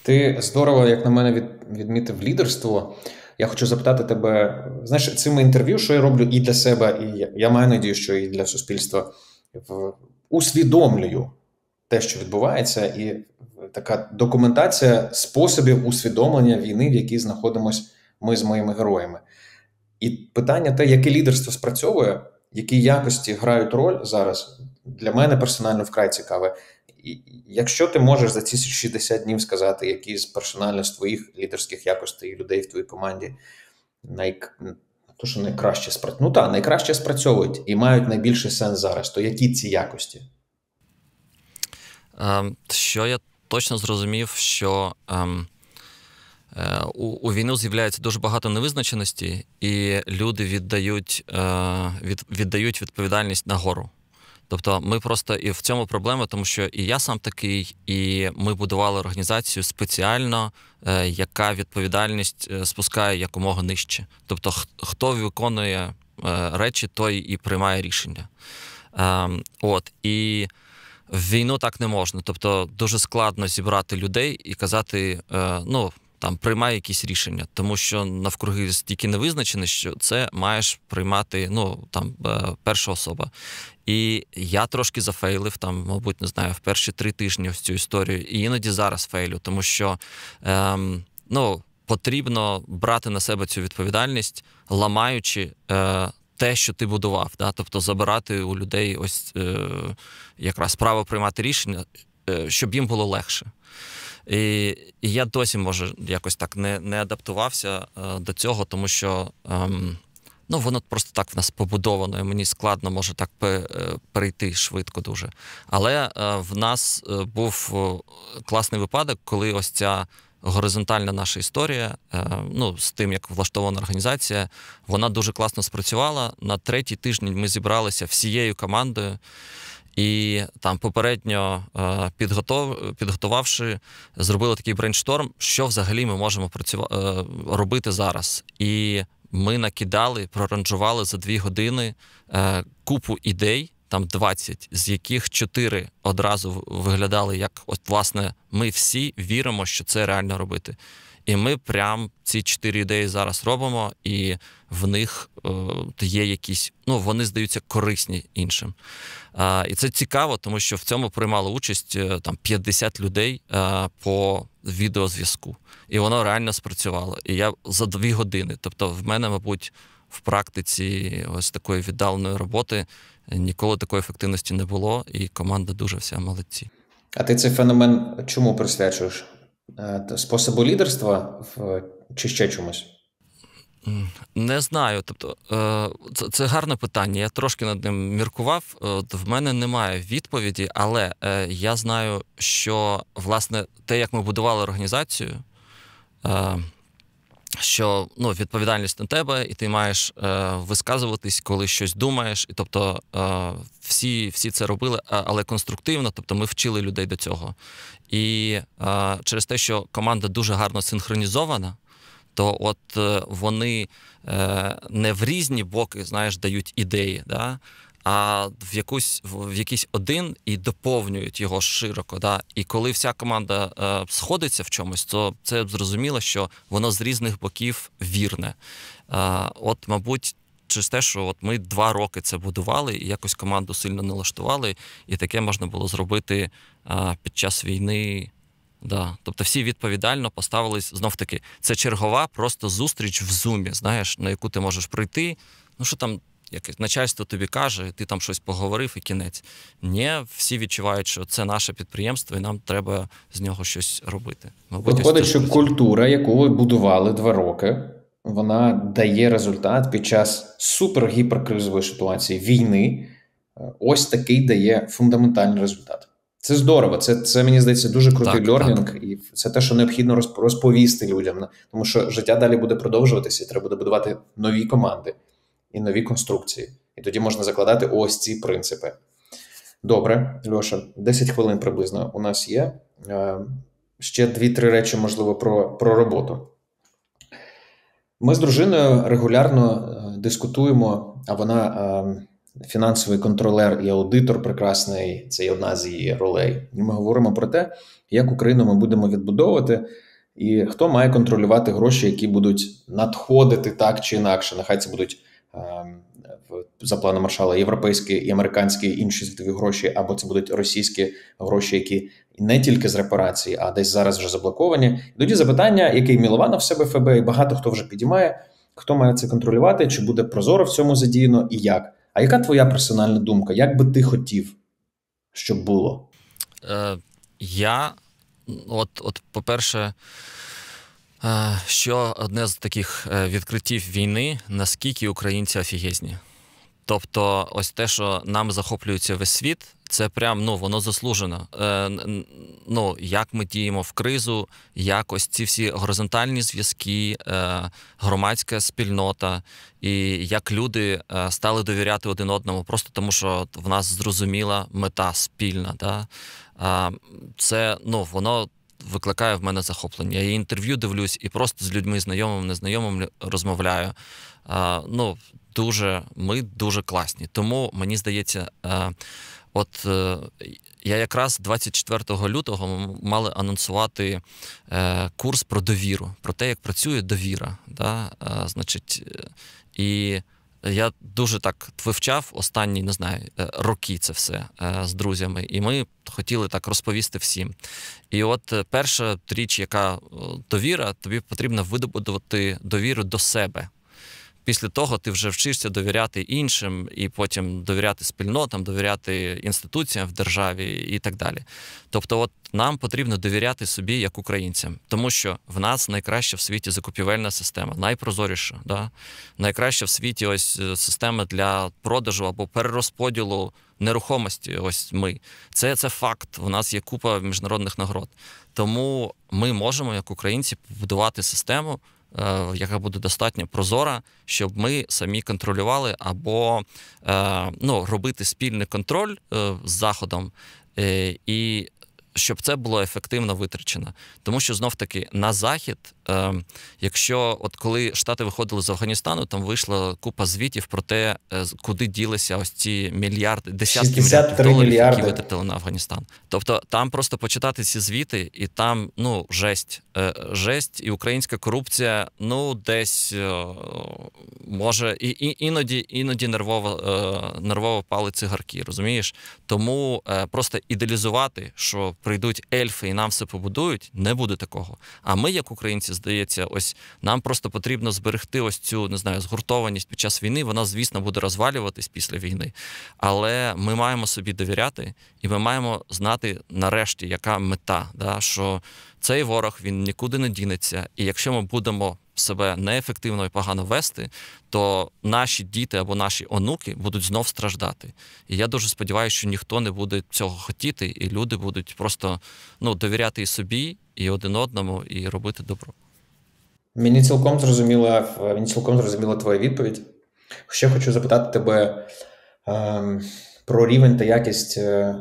Ти здорово, як на мене, відмітив лідерство. Я хочу запитати тебе, знаєш, цими інтерв'ю, що я роблю і для себе, і я маю надію, що і для суспільства в усвідомлюю те, що відбувається, і така документація способів усвідомлення війни, в якій знаходимося ми з моїми героями. І питання те, яке лідерство спрацьовує, які якості грають роль зараз для мене персонально вкрай цікаве якщо ти можеш за ці 60 днів сказати, які з персонально з твоїх лідерських якостей людей в твоїй команді най... то, що найкраще спра... ну, та, найкраще спрацьовують і мають найбільший сенс зараз, то які ці якості? Ем, що я точно зрозумів, що ем, е, у, у війну з'являється дуже багато невизначеності, і люди віддають е, від, віддають відповідальність нагору. Тобто, ми просто і в цьому проблема, тому що і я сам такий, і ми будували організацію спеціально, е, яка відповідальність е, спускає якомога нижче. Тобто, хто виконує е, речі, той і приймає рішення. Ем, от і в війну так не можна. Тобто, дуже складно зібрати людей і казати: ну там приймай якісь рішення, тому що навкруги стільки не невизначені, що це маєш приймати ну там е, перша особа. І я трошки зафейлив там, мабуть, не знаю, в перші три тижні в цю історію, і іноді зараз фейлю, тому що ем, ну, потрібно брати на себе цю відповідальність, ламаючи. Е, те, що ти будував, да? тобто забирати у людей ось е, якраз право приймати рішення, е, щоб їм було легше. І і я досі може якось так не не адаптувався е, до цього, тому що ем, ну, воно просто так в нас побудовано, і мені складно може так е, перейти швидко дуже. Але е, в нас е, був класний випадок, коли ось ця. Горизонтальна наша історія, ну з тим, як влаштована організація, вона дуже класно спрацювала. На третій тиждень ми зібралися всією командою. І там попередньо е, підготов... підготувавши, зробили такий брейншторм, що взагалі ми можемо працювати е, робити зараз. І ми накидали, проранжували за дві години е, купу ідей, там 20, з яких 4 одразу виглядали як от, власне, ми всі віримо, що це реально робити. І ми прям ці чотири ідеї зараз робимо, і в них е, є якісь, ну вони здаються корисні іншим. І це цікаво, тому що в цьому приймало участь е, там 50 людей е, по відеозв'язку. І воно реально спрацювало. І я за дві години. Тобто, в мене, мабуть, в практиці ось такої віддаленої роботи ніколи такої ефективності не було, і команда дуже вся молодці. А ти цей феномен чому присвячуєш? Е, способу лідерства в чи ще чомусь? Не знаю. Тобто, е, це гарне питання. Я трошки над ним міркував. В мене немає відповіді, але е, я знаю, що власне те, як ми будували організацію що ну, відповідальність на тебе, і ти маєш е, висказуватись, коли щось думаєш. І тобто е, всі всі це робили, але конструктивно, тобто ми вчили людей до цього. І е, через те, що команда дуже гарно синхронізована, то от е, вони е, не в різні боки знаєш, дають ідеї. Да? а в якусь в якийсь один і доповнюють його широко. Да? І коли вся команда е, сходиться в чомусь, то це зрозуміло, що воно з різних боків вірне. Е, от, мабуть, через те, що от ми два роки це будували, і якось команду сильно налаштували, і таке можна було зробити е, під час війни. Да. Тобто всі відповідально поставились знов таки. Це чергова просто зустріч в зумі, знаєш, на яку ти можеш прийти. Ну що там якесь начальство тобі каже, ти там щось поговорив і кінець. Ні, всі відчувають, що це наше підприємство, і нам треба з нього щось робити. Мабуть, Виходить, що культура, яку ви будували два роки, вона дає результат під час супергіперкризової ситуації війни. Ось такий дає фундаментальний результат. Це здорово, це це мені здається дуже крутий льорнінг, і це те, що необхідно розповісти людям, тому що життя далі буде продовжуватися, і треба буде будувати нові команди і нові конструкції. І тоді можна закладати ось ці принципи. Добре, Льоша, 10 хвилин приблизно у нас є. Е, ще дві-три речі, можливо, про, про роботу. Ми з дружиною регулярно е, дискутуємо, а вона. Е, фінансовий контролер і аудитор прекрасний, це є одна з її ролей. І ми говоримо про те, як Україну ми будемо відбудовувати, і хто має контролювати гроші, які будуть надходити так чи інакше. Нехай це будуть Ем, за планом маршала європейські і американські інші світові гроші, або це будуть російські гроші, які не тільки з репарації, а десь зараз вже заблоковані. Тоді запитання, яке мілованов в себе ФБ, і багато хто вже підіймає, хто має це контролювати, чи буде прозоро в цьому задіяно і як. А яка твоя персональна думка? Як би ти хотів, щоб було? Е, Я, от, от, по-перше, що одне з таких е, відкриттів війни, наскільки українці офігезні? Тобто, ось те, що нам захоплюється весь світ, це прям ну воно заслужено. Е, Ну як ми діємо в кризу, як ось ці всі горизонтальні зв'язки, е, громадська спільнота, і як люди е, стали довіряти один одному, просто тому що в нас зрозуміла мета спільна. Да? Е, це ну воно викликає в мене захоплення. Я інтерв'ю дивлюсь і просто з людьми, знайомим, незнайомим розмовляю. Ну, дуже, Ми дуже класні. Тому мені здається, е, от е, я якраз 24 лютого мали анонсувати е, курс про довіру, про те, як працює довіра. Да? Значить, і... Я дуже так вивчав останні, не знаю, е, роки це все е, з друзями, і ми хотіли так розповісти всім. І от е, перша річ, яка довіра, тобі потрібно видобудувати довіру до себе. Після того ти вже вчишся довіряти іншим, і потім довіряти спільнотам, довіряти інституціям в державі і так далі. Тобто, от нам потрібно довіряти собі як українцям, тому що в нас найкраща в світі закупівельна система, найпрозоріша, да? найкраща в світі ось е, система для продажу або перерозподілу нерухомості. Ось ми. Це, це факт. У нас є купа міжнародних нагород. Тому ми можемо, як українці, побудувати систему. Е, яка буде достатньо прозора, щоб ми самі контролювали або е, ну, робити спільний контроль е, з заходом. і щоб це було ефективно витрачено, тому що знов таки на захід, якщо от коли штати виходили з Афганістану, там вийшла купа звітів про те, е, куди ділися ось ці мільярди, десятки мільярдів доларів, мільярди. які витратили на Афганістан. Тобто там просто почитати ці звіти, і там ну жесть. Е, жесть і українська корупція, ну десь е, може і, і іноді іноді нервово е, нервово пали цигарки, розумієш? Тому просто ідеалізувати, що прийдуть ельфи і нам все побудують, не буде такого. А ми, як українці, здається, ось нам просто потрібно зберегти ось цю не знаю згуртованість під час війни. Вона, звісно, буде розвалюватись після війни, але ми маємо собі довіряти, і ми маємо знати нарешті, яка мета, да, що. Цей ворог він нікуди не дінеться, і якщо ми будемо себе неефективно і погано вести, то наші діти або наші онуки будуть знов страждати. І я дуже сподіваюся, що ніхто не буде цього хотіти, і люди будуть просто ну довіряти і собі, і один одному, і робити добро. Мені цілком зрозуміла мені цілком зрозуміла твоя відповідь. Ще хочу запитати тебе ем, про рівень та якість е,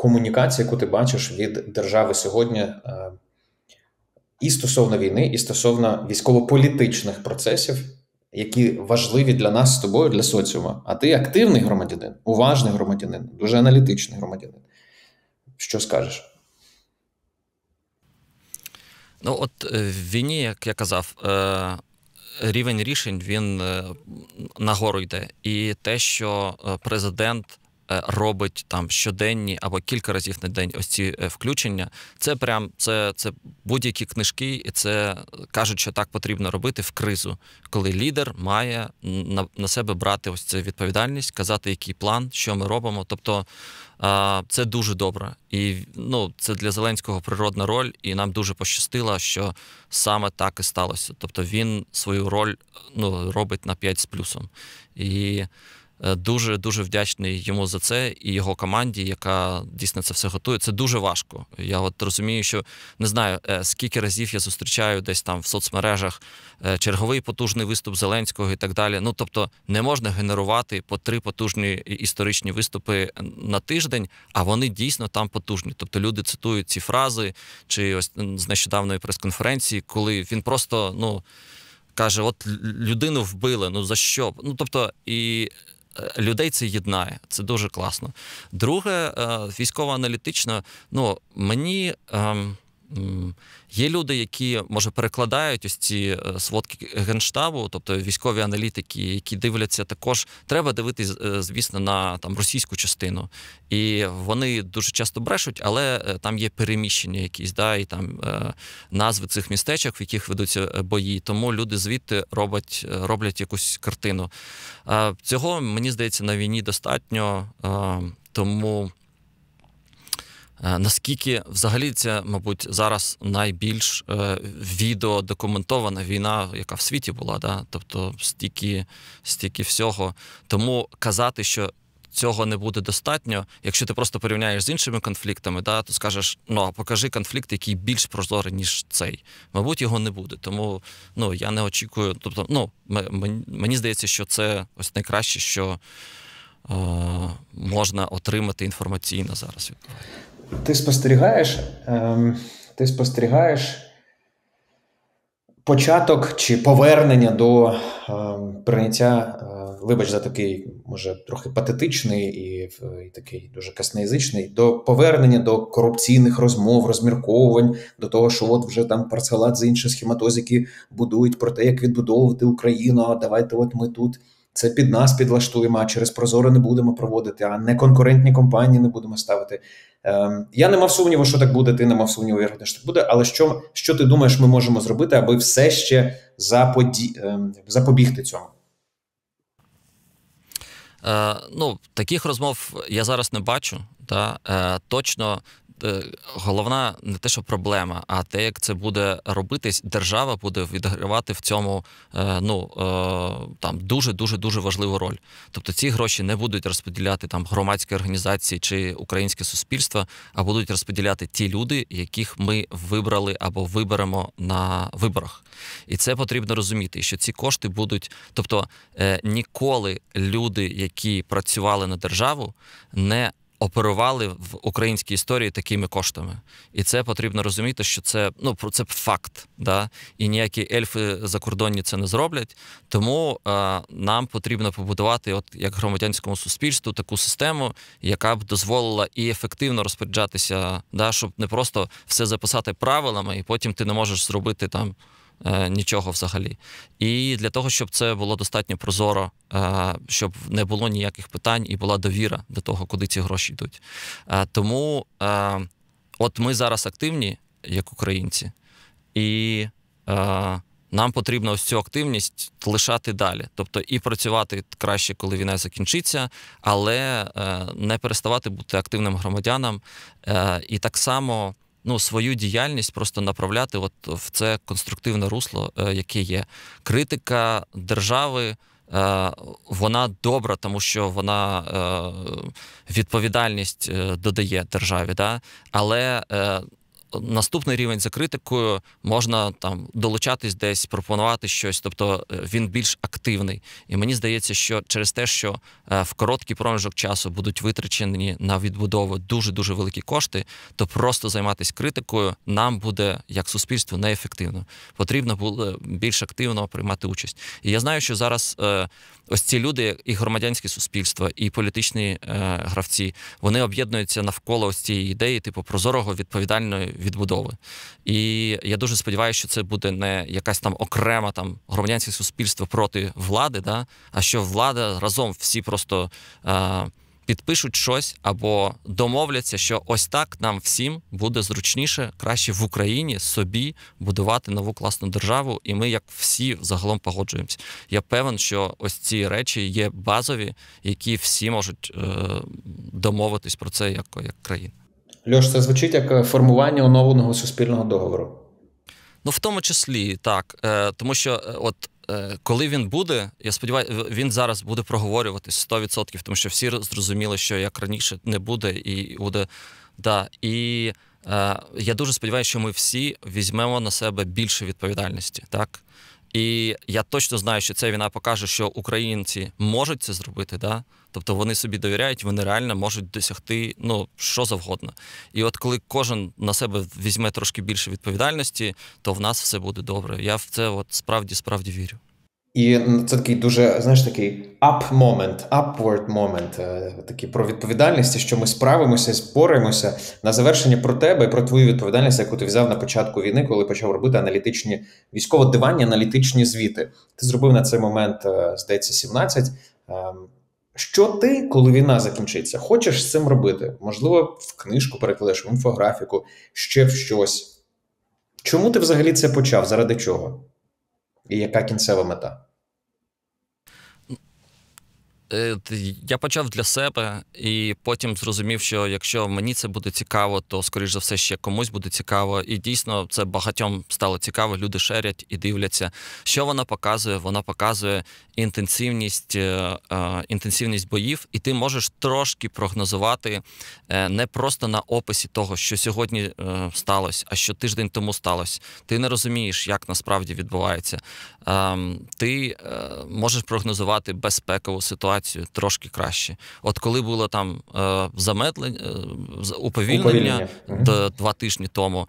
Комунікація, яку ти бачиш від держави сьогодні, е, і стосовно війни, і стосовно військово-політичних процесів, які важливі для нас з тобою, для соціума. А ти активний громадянин, уважний громадянин, дуже аналітичний громадянин. Що скажеш? Ну, от е, в війні, як я казав, е, рівень рішень він нагору йде. І те, що президент Е, робить там щоденні або кілька разів на день ось ці е, включення. Це прям це це будь-які книжки, і це кажуть, що так потрібно робити в кризу, коли лідер має на, на себе брати ось цю відповідальність, казати, який план, що ми робимо. Тобто це дуже добре. І ну, це для Зеленського природна роль, і нам дуже пощастило, що саме так і сталося. Тобто він свою роль ну, робить на 5 з плюсом. І Е, дуже дуже вдячний йому за це і його команді, яка дійсно це все готує. Це дуже важко. Я от розумію, що не знаю, е, скільки разів я зустрічаю десь там в соцмережах е, черговий потужний виступ Зеленського і так далі. Ну тобто не можна генерувати по три потужні історичні виступи на тиждень, а вони дійсно там потужні. Тобто люди цитують ці фрази, чи ось з нещодавної прес-конференції, коли він просто ну. Каже, от людину вбили, ну за що? Ну тобто, і Е, людей це єднає. Це дуже класно. Друге, е, військово-аналітично, ну мені. Ем, Є люди, які може перекладають ось ці е, сводки генштабу, тобто військові аналітики, які дивляться, також треба дивитись, е, звісно, на там російську частину, і вони дуже часто брешуть, але е, там є переміщення, якісь да і там назви цих містечок, в яких ведуться бої. Тому люди звідти роблять роблять якусь картину. Цього мені здається на війні достатньо тому. Е, наскільки взагалі це, мабуть, зараз найбільш е, відео документована війна, яка в світі була, да? тобто стільки, стільки всього. Тому казати, що цього не буде достатньо, якщо ти просто порівняєш з іншими конфліктами, да, то скажеш, ну а покажи конфлікт, який більш прозорий, ніж цей. Мабуть, його не буде. Тому ну я не очікую. Тобто, ну мені здається, що це ось найкраще, що е, можна отримати інформаційно зараз ти спостерігаєш, ем, ти спостерігаєш початок чи повернення до ем, прийняття, е, вибач, за такий, може, трохи патетичний і, і такий дуже касноязичний, до повернення до корупційних розмов, розмірковувань, до того, що от вже там з інші схематозики будують про те, як відбудовувати Україну, а давайте от ми тут. Це під нас підлаштуємо, а через Прозоро не будемо проводити, а не конкурентні компанії не будемо ставити. Ем, я не мав сумніву, що так буде. Ти не мав сумніву, вірити, що так буде. Але що що ти думаєш, ми можемо зробити, аби все ще заподі... Ем, запобігти цьому? Е, ну, таких розмов я зараз не бачу. Та, е, Точно Е, головна не те, що проблема, а те, як це буде робитись, держава буде відігравати в цьому е, ну е, там дуже дуже дуже важливу роль. Тобто ці гроші не будуть розподіляти там громадські організації чи українське суспільство, а будуть розподіляти ті люди, яких ми вибрали або виберемо на виборах. І це потрібно розуміти, що ці кошти будуть, тобто ніколи люди, які працювали на державу, не оперували в українській історії такими коштами. І це потрібно розуміти, що це ну це факт. Да? І ніякі ельфи закордонні це не зроблять. Тому е, нам потрібно побудувати, от як громадянському суспільству, таку систему, яка б дозволила і ефективно розпоряджатися, да, щоб не просто все записати правилами, і потім ти не можеш зробити там. Е, нічого взагалі. І для того, щоб це було достатньо прозоро, е, щоб не було ніяких питань і була довіра до того, куди ці гроші йдуть. Е, тому от ми зараз активні, як українці, і нам потрібно ось цю активність лишати далі, тобто і працювати краще, коли війна закінчиться, але не переставати бути активним громадянам і так само ну, свою діяльність просто направляти от в це конструктивне русло, е, яке є. Критика держави. Е, вона добра, тому що вона е, відповідальність додає державі, да? але наступний рівень за критикою можна там долучатись десь, пропонувати щось, тобто е, він більш активний. І мені здається, що через те, що е, в короткий проміжок часу будуть витрачені на відбудову дуже дуже великі кошти, то просто займатися критикою нам буде як суспільству неефективно. Потрібно було е, більш активно приймати участь. І я знаю, що зараз ось ці люди, і громадянське суспільство, і політичні гравці, вони об'єднуються навколо ось цієї ідеї, типу прозорого відповідальної відбудови. І я дуже сподіваюся, що це буде не якась там окрема там громадянське суспільство проти влади, да? а що влада разом всі просто е, підпишуть щось або домовляться, що ось так нам всім буде зручніше, краще в Україні собі будувати нову класну державу. І ми, як всі, загалом погоджуємося. Я певен, що ось ці речі є базові, які всі можуть е, домовитись про це як, як країна. Льош, це звучить як е, формування оновленого суспільного договору. Ну, в тому числі так. Е, Тому що е, от е, коли він буде, я сподіваюся, він зараз буде проговорюватись 100%, тому що всі зрозуміли, що як раніше не буде і буде. Да. І е, я дуже сподіваюся, що ми всі візьмемо на себе більше відповідальності. так? І я точно знаю, що ця війна покаже, що українці можуть це зробити, да? тобто вони собі довіряють, вони реально можуть досягти ну, що завгодно. І от коли кожен на себе візьме трошки більше відповідальності, то в нас все буде добре. Я в це от справді справді вірю. І це такий дуже, знаєш, такий up moment, upward moment, е, такий про відповідальність, що ми справимося, споримося на завершення про тебе і про твою відповідальність, яку ти взяв на початку війни, коли почав робити аналітичні військово диванні, аналітичні звіти. Ти зробив на цей момент, е, здається, 17. Ем, що ти, коли війна закінчиться, хочеш з цим робити? Можливо, в книжку перекладеш, в інфографіку, ще в щось. Чому ти взагалі це почав? Заради чого? ή για κάποιον μετά. Е, я почав для себе і потім зрозумів, що якщо мені це буде цікаво, то скоріш за все ще комусь буде цікаво. І дійсно це багатьом стало цікаво. Люди шерять і дивляться, що вона показує. Вона показує інтенсивність е, е, інтенсивність боїв, і ти можеш трошки прогнозувати не просто на описі того, що сьогодні сталося, а що тиждень тому сталося. Ти не розумієш, як насправді відбувається. Ем, ти можеш прогнозувати безпекову ситуацію працю трошки краще. От коли було там е, замедлення е, уповільнення до два тижні тому,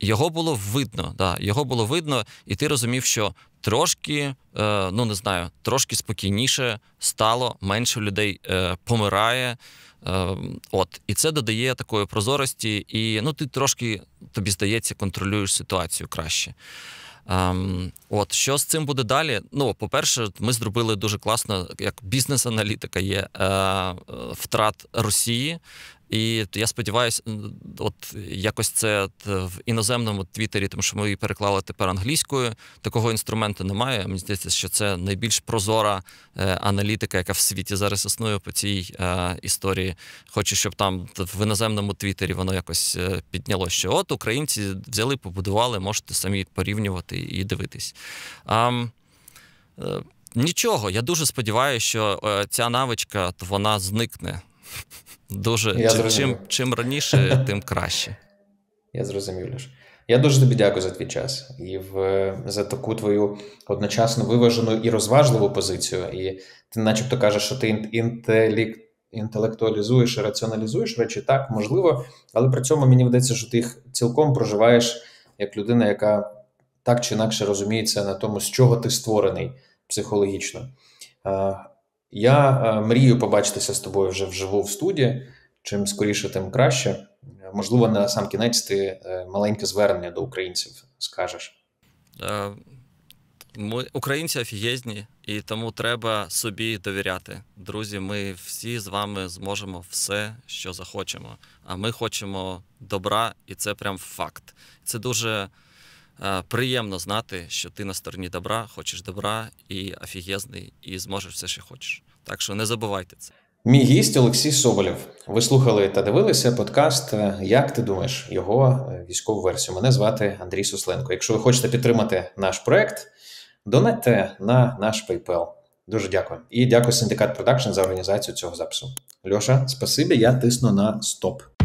його було видно. Да, Його було видно, і ти розумів, що трошки, е, ну не знаю, трошки спокійніше стало, менше людей помирає. От, і це додає такої прозорості, і ну ти трошки тобі здається, контролюєш ситуацію краще. Ем, От що з цим буде далі? Ну, по-перше, ми зробили дуже класно, як бізнес-аналітика є е, е втрат Росії і я сподіваюся, от якось це в іноземному твіттері, тому що ми її переклали тепер англійською. Такого інструменту немає. Мені здається, що це найбільш прозора е, аналітика, яка в світі зараз існує по цій е, історії. Хочу, щоб там в іноземному твіттері воно якось е, піднялося, що от українці взяли, побудували, можете самі порівнювати і дивитись. Нічого, я дуже сподіваюся, що ця навичка вона зникне. Дуже Я чим, чим раніше, тим краще. Я зрозумів Леш. Я дуже тобі дякую за твій час і в, за таку твою одночасно виважену і розважливу позицію. І ти, начебто, кажеш, що ти інтелік, інтелектуалізуєш і раціоналізуєш речі, так можливо, але при цьому мені вдається, що ти їх цілком проживаєш як людина, яка так чи інакше розуміється на тому, з чого ти створений психологічно. Я е, мрію побачитися з тобою вже вживу в студії. Чим скоріше, тим краще. Можливо, на сам кінець ти е, маленьке звернення до українців скажеш. Е, ми українці офігезні, і тому треба собі довіряти. Друзі, ми всі з вами зможемо все, що захочемо. А ми хочемо добра, і це прям факт. Це дуже е, приємно знати, що ти на стороні добра, хочеш добра і офігезний, і зможеш все, що хочеш. Так що не забувайте це. Мій гість Олексій Соболєв. Ви слухали та дивилися подкаст. Е, Як ти думаєш його е, військову версію? Мене звати Андрій Сусленко. Якщо ви хочете підтримати наш проект, донатьте на наш PayPal. Дуже дякую. І дякую Синдикат Продакшн за організацію цього запису. Льоша, спасибі. Я тисну на стоп.